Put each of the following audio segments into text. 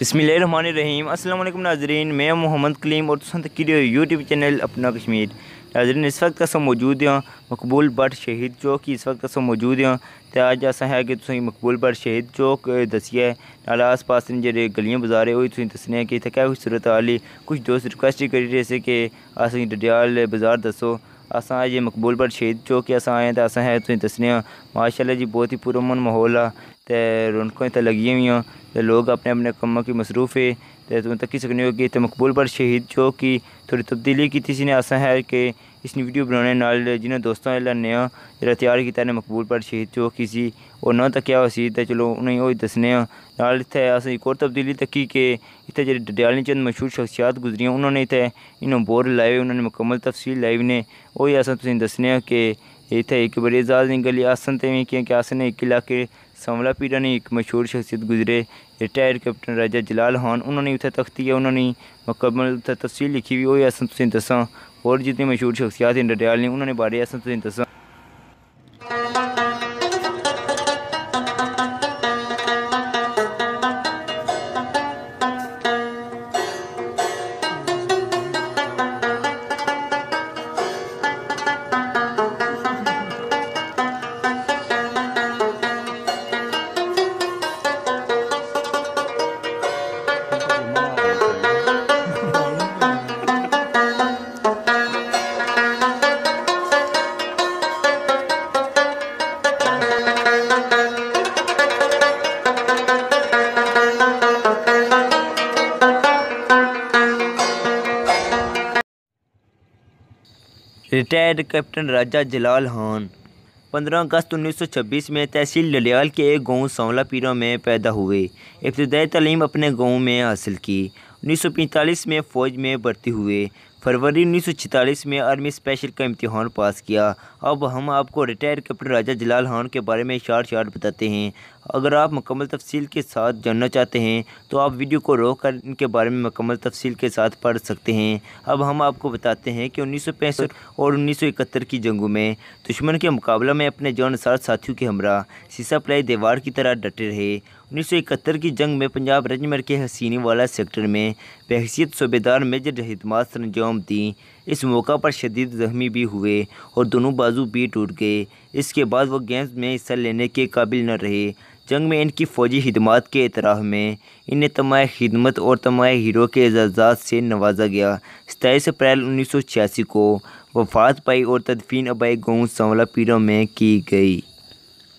रहीम असल नाजरीन मैं मोहम्मद कलीम और तुम कीडियो यूट्यूब चैनल अपना कश्मीर नाजरीन इस वक्त असं मौजूद हाँ मकबूल भट्ट शहीद चौक इस वक्त असं मौजूद हाँ तो अज ऐसा है कि तुम मकबूल भट्ट शहीद चौक दसी है नाल आस पास जो गलियां बाजार है वही दसने कि इतने क्या कुछ सूरत हाल कुछ दोस्त रिक्वेस्ट करी रहे थे कि अस डडियाल बाजार दसो अस अज मकबूल भट्ट शहीद चौक अस आए तो अस है तुम दसने माशाला जी बहुत ही पुरमन माहौल आ तो रौनक इतना लगी हुई हों तो लोग अपने अपने कमों की मसरूफ़ है तो तुम तक सकने हो कि इतने मकबूल पर शहीद जो कि थोड़ी तब्दीली की थी आसा है कि इस वीडियो बनाने नाल जिन्हें दोस्तों ने नया जरा तैयार किया ने मकबूल पर शहीद जो कि सी और ना तक्या सी तो चलो उन्हें वही दसने नाल इतने अस एक और तब्दीली तकी कि इतने जो डयाली चंद मशहूर शख्सियात गुजरियाँ उन्होंने इतने इन्होंने बोर लाए हुए उन्होंने मुकम्मल तफसील लाई ने वही अस तुम दसने कि इतने एक बड़ी आजाद निकली आसन तो क्योंकि आसन एक इलाके पीरा ने एक मशहूर शख्सियत गुजरे रिटायर्ड कैप्टन राजा जलाल हान उन्होंने उत्थें तख्ती है उन्होंने मुकम्मल उत्तर तफसील लिखी हुई असं तुम दसा और होर जितनी मशहूर शख्सियात इंडिया ने उन्होंने बारे असन तुम दसा रिटायर्ड कैप्टन राजा जलाल हान 15 अगस्त 1926 में तहसील डलियाल के एक गांव सांवला पीरों में पैदा हुए इब्तदाई तलीम अपने गांव में हासिल की 1945 में फ़ौज में भर्ती हुए फरवरी उन्नीस में आर्मी स्पेशल का इम्तहान पास किया अब हम आपको रिटायर्ड कैप्टन राजा जलाल हान के बारे में शार्ट शार्ट बताते हैं अगर आप मुकम्मल तफसील के साथ जानना चाहते हैं तो आप वीडियो को रोक कर इनके बारे में मुकम्मल तफसील के साथ पढ़ सकते हैं अब हम आपको बताते हैं कि उन्नीस और उन्नीस की जंगों में दुश्मन के मुकाबला में अपने जानसार साथियों के हमरा सीसा प्लाई दीवार की तरह डटे रहे उन्नीस की जंग में पंजाब रेजिमेंट के हसीनी वाला सेक्टर में बहसीत सूबेदार मेजर हिदमात अंजाम दी इस मौका पर शदीद जख्मी भी हुए और दोनों बाजू भी टूट गए इसके बाद वह गेंद में हिस्सा लेने के काबिल न रहे जंग में इनकी फ़ौजी खदमात के इतराफ़ में इन्हें तमाय खिदमत और तमाय हीरो के एजाजात से नवाजा गया सताईस अप्रैल उन्नीस सौ छियासी को वफात पाई और तदफीन अबाई गाँव सांवला पीरों में की गई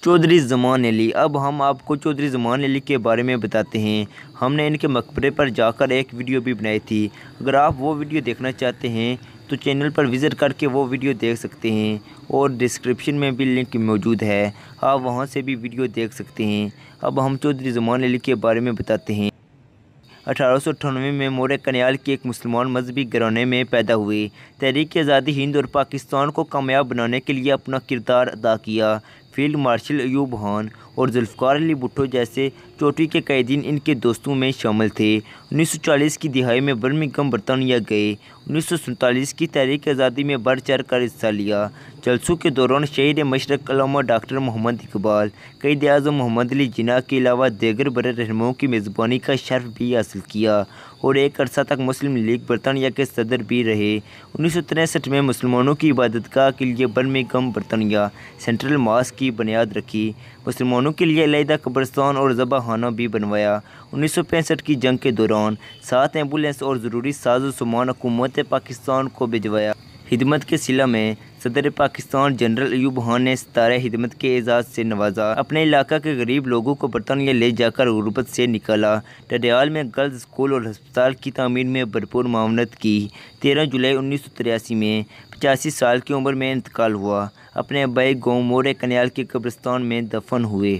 चौधरी ज़मान अली अब हम आपको चौधरी ज़मान अली के बारे में बताते हैं हमने इनके मकबरे पर जाकर एक वीडियो भी बनाई थी अगर आप वो वीडियो देखना चाहते हैं तो चैनल पर विज़िट करके वो वीडियो देख सकते हैं और डिस्क्रिप्शन में भी लिंक मौजूद है आप वहाँ से भी वीडियो देख सकते हैं अब हम चौधरी ज़मान अली के बारे में बताते हैं अठारह में मोरे कन्याल के एक मुसलमान मजहबी घराने में पैदा हुए तहरीक आज़ादी हिंद और पाकिस्तान को कामयाब बनाने के लिए अपना किरदार अदा किया फील्ड मार्शल एयूब खान और जुल्फ़ार अली भुट्टो जैसे चोटी के कैदीन इनके दोस्तों में शामिल थे 1940 की दिहाई में बर्मिंगम बरतानिया गए 1947 की तहरीक आज़ादी में बढ़ चढ़ कर हिस्सा लिया जलसों के दौरान शहीद मशरक डॉक्टर मोहम्मद इकबाल कई अजम मोहम्मद अली जिना के अलावा देगर बर रहनुमाओं की मेज़बानी का शर्फ भी हासिल किया और एक अरसा तक मुस्लिम लीग बरतानिया के सदर भी रहे उन्नीस में मुसलमानों की इबादत के लिए बर्मिंगम बरतानिया सेंट्रल मास्क की बुनियाद रखी मुसलमानों मुसलमानों के लिए अलहदा कब्रस्तान और जबाखाना भी बनवाया उन्नीस सौ पैंसठ की जंग के दौरान सात एम्बुलेंस और ज़रूरी साजो सामान हुकूमत पाकिस्तान को भिजवाया हिदमत के सिला में सदर पाकिस्तान जनरल अयूब खान ने सतारा खिदमत के एजाज़ से नवाजा अपने इलाका के गरीब लोगों को बरतानिया ले जाकर गुरबत से निकाला डडियाल में गर्ल्स स्कूल और हस्पताल की तमीर में भरपूर मामनत की तेरह जुलाई उन्नीस सौ तिरासी में पचासी साल की उम्र में इंतकाल हुआ अपने अबई गोमोरे मोर कन्याल के कब्रस्तान में दफन हुए